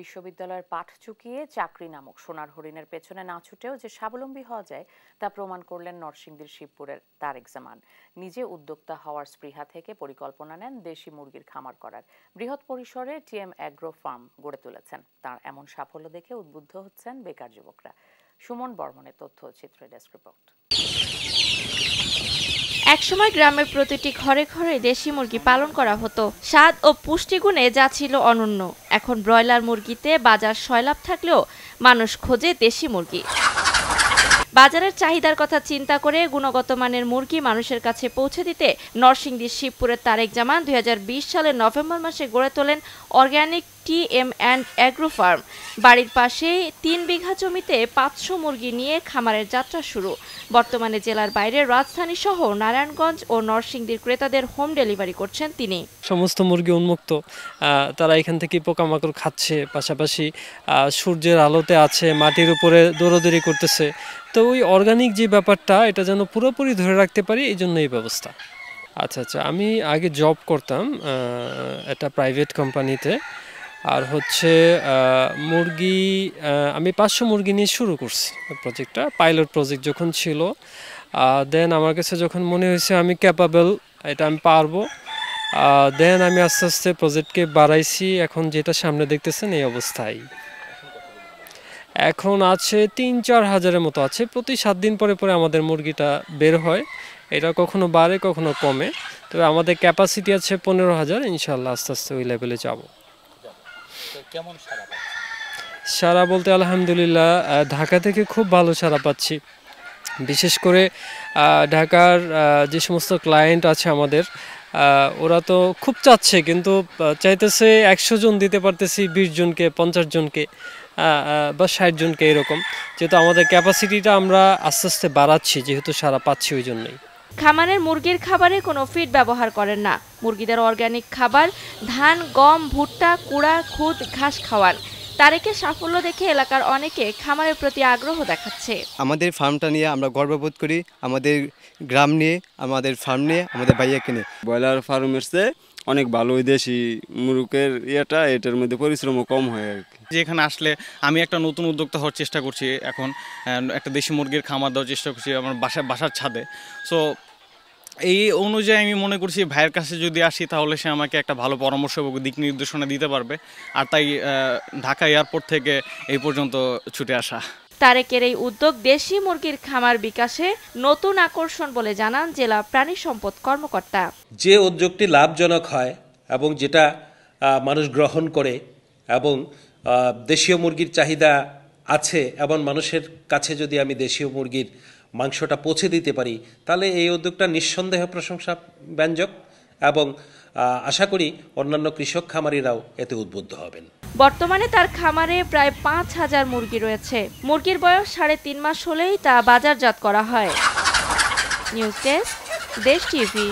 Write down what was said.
বিশ্ববিদ্যালয়ের পাঠ চুকিয়ে চাকরি নামক সোনার হরিণের পেছনে না ছুটেও যে স্বাবলম্বী হওয়া যায় তা প্রমাণ করলেন নরসিংদীর শিবপুরের তারেক জামান নিজে উদ্যোক্তা হওয়ার স্পৃহা থেকে পরিকল্পনা নেন দেশি মুরগির খামার করার বৃহৎ পরিসরে টিএম অ্যাগ্রো ফার্ম গড়ে তুলেছেন তার এমন সাফল্য দেখে উদ্বুদ্ধ হচ্ছেন বেকার যুবকরা সুমন বর্মনের তথ্য চিত্র ডেস্ক রিপোর্ট একসময় গ্রামের প্রতিটি ঘরে ঘরে দেশি মুরগি পালন করা হতো স্বাদ ও পুষ্টিগুণে যা ছিল অনন্য এখন ব্রয়লার মুরগিতে বাজার সয়লাভ থাকলেও মানুষ খোঁজে দেশি মুরগি বাজারের চাহিদার কথা চিন্তা করে গুণগত মানের মুরগি মানুষের কাছে পৌঁছে দিতে নরসিংদীর শিবপুরের তারেক জামান দুই সালের নভেম্বর মাসে গড়ে তোলেন organic T M and agro farm বাড়ির পাশে তিন বিঘা জমিতে পাঁচশো মুরগি নিয়ে খামারের যাত্রা শুরু বর্তমানে জেলার বাইরে রাজধানী সহ নারায়ণগঞ্জ ও নরসিংদীর ক্রেতাদের হোম ডেলিভারি করছেন তিনি সমস্ত মুরগি উন্মুক্ত তারা এখান থেকে পোকামাকড় খাচ্ছে পাশাপাশি সূর্যের আলোতে আছে মাটির উপরে দৌড়াদৌড়ি করতেছে তো ওই অর্গানিক যে ব্যাপারটা এটা যেন পুরোপুরি ধরে রাখতে পারি এই জন্য এই ব্যবস্থা আচ্ছা আচ্ছা আমি আগে জব করতাম একটা প্রাইভেট কোম্পানিতে আর হচ্ছে মুরগি আমি পাঁচশো মুরগি নিয়ে শুরু করছি প্রজেক্টটা পাইলট প্রজেক্ট যখন ছিল দেন আমার কাছে যখন মনে হয়েছে আমি ক্যাপাবেল এটা আমি পারবো দেন আমি আস্তে আস্তে প্রজেক্টকে বাড়াইছি এখন যেটা সামনে দেখতেছেন এই অবস্থায় এখন আছে তিন চার হাজারের মতো আছে প্রতি সাত দিন পরে পরে আমাদের মুরগিটা বের হয় এটা কখনো বাড়ে কখনো কমে তবে আমাদের ক্যাপাসিটি আছে পনেরো হাজার ইনশাল্লাহ আস্তে আস্তে ওই লেভেলে যাবো কেমন সারা সারা বলতে আলহামদুলিল্লাহ ঢাকা থেকে খুব ভালো সারা পাচ্ছি বিশেষ করে ঢাকার যে সমস্ত ক্লায়েন্ট আছে আমাদের ওরা তো খুব চাচ্ছে কিন্তু চাইতেছে একশো জন দিতে পারতেছি বিশ জনকে পঞ্চাশ জনকে বা ষাট জনকে এরকম যেহেতু আমাদের ক্যাপাসিটিটা আমরা আস্তে আস্তে বাড়াচ্ছি যেহেতু সারা পাচ্ছি ওই জন্যই খামারের মুরগির খাবারে কোনো ফিড ব্যবহার করেন না মুরগিদের অর্গ্যানিক খাবার ধান গম ভুট্টা কুড়া খুদ ঘাস খাওয়ান তারেকের সাফল্য দেখে এলাকার অনেকে খামারের প্রতি আগ্রহ দেখাচ্ছে আমাদের ফার্মটা নিয়ে আমরা গর্ববোধ করি আমাদের গ্রাম নিয়ে আমাদের ফার্ম নিয়ে আমাদের ভাইয়াকে নিয়ে ব্রয়লার ফার্মের চেয়ে অনেক ভালো দেশি মুরুকের ইয়েটা এটার মধ্যে পরিশ্রমও কম হয় আর যে এখানে আসলে আমি একটা নতুন উদ্যোক্তা হওয়ার চেষ্টা করছি এখন একটা দেশি মুরগির খামার দেওয়ার চেষ্টা করছি আমার বাসা বাসার ছাদে সো এই অনুযায়ী আমি মনে করছি ভাইয়ের কাছে যদি আসি তাহলে সে আমাকে একটা ভালো পরামর্শ এবং দিক নির্দেশনা দিতে পারবে আর তাই ঢাকা এয়ারপোর্ট থেকে এই পর্যন্ত ছুটে আসা তারেকের এই উদ্যোগ দেশি মুরগির খামার বিকাশে নতুন আকর্ষণ বলে জানান জেলা প্রাণী সম্পদ কর্মকর্তা যে উদ্যোগটি লাভজনক হয় এবং যেটা মানুষ গ্রহণ করে এবং দেশীয় মুরগির চাহিদা আছে এমন মানুষের কাছে যদি আমি দেশীয় মুরগির মাংসটা পৌঁছে দিতে পারি তাহলে এই উদ্যোগটা নিঃসন্দেহে প্রশংসা ব্যঞ্জক এবং আশা করি অন্যান্য কৃষক খামারিরাও এতে উদ্বুদ্ধ হবেন বর্তমানে তার খামারে প্রায় পাঁচ হাজার মুরগি রয়েছে মুরগির বয়স সাড়ে তিন মাস হলেই তা বাজারজাত করা হয় নিউজ ডেস্ক দেশ টিভি